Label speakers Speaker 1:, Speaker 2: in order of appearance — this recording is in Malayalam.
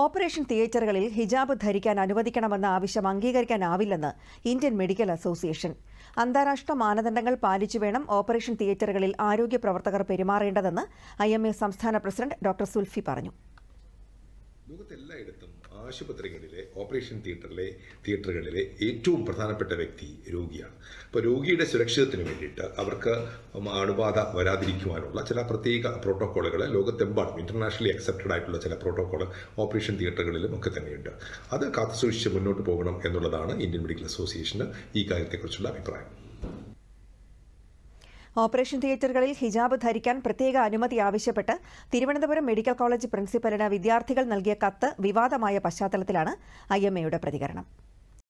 Speaker 1: ഓപ്പറേഷൻ തിയേറ്ററുകളിൽ ഹിജാബ് ധരിക്കാൻ അനുവദിക്കണമെന്ന ആവശ്യം അംഗീകരിക്കാനാവില്ലെന്ന് ഇന്ത്യൻ മെഡിക്കൽ അസോസിയേഷൻ അന്താരാഷ്ട്ര മാനദണ്ഡങ്ങൾ പാലിച്ചു വേണം ഓപ്പറേഷൻ തിയേറ്ററുകളിൽ ആരോഗ്യ പ്രവർത്തകർ പെരുമാറേണ്ടതെന്ന് ഐ സംസ്ഥാന പ്രസിഡന്റ് ഡോക്ടർ സുൽഫി പറഞ്ഞു
Speaker 2: ലോകത്തെല്ലായിടത്തും
Speaker 3: ആശുപത്രികളിലെ ഓപ്പറേഷൻ തിയേറ്ററിലെ തിയേറ്ററുകളിലെ ഏറ്റവും പ്രധാനപ്പെട്ട വ്യക്തി രോഗിയാണ് അപ്പോൾ രോഗിയുടെ സുരക്ഷിതത്തിന് വേണ്ടിയിട്ട് അവർക്ക് അണുബാധ വരാതിരിക്കുവാനുള്ള ചില പ്രത്യേക പ്രോട്ടോക്കോളുകൾ ലോകത്തെമ്പാടും ഇൻ്റർനാഷണലി അക്സെപ്റ്റഡ് ആയിട്ടുള്ള ചില പ്രോട്ടോക്കോൾ ഓപ്പറേഷൻ തിയേറ്ററുകളിലും ഒക്കെ തന്നെയുണ്ട് അത് കാത്തുസൂക്ഷിച്ച് മുന്നോട്ട് പോകണം എന്നുള്ളതാണ് ഇന്ത്യൻ മെഡിക്കൽ അസോസിയേഷന് ഈ കാര്യത്തെക്കുറിച്ചുള്ള അഭിപ്രായം
Speaker 1: ഓപ്പറേഷൻ തിയേറ്ററുകളിൽ ഹിജാബ് ധരിക്കാൻ പ്രത്യേക അനുമതി ആവശ്യപ്പെട്ട് തിരുവനന്തപുരം മെഡിക്കൽ കോളേജ് പ്രിൻസിപ്പലിന് വിദ്യാർത്ഥികൾ നൽകിയ കത്ത് വിവാദമായ പശ്ചാത്തലത്തിലാണ് ഐ പ്രതികരണം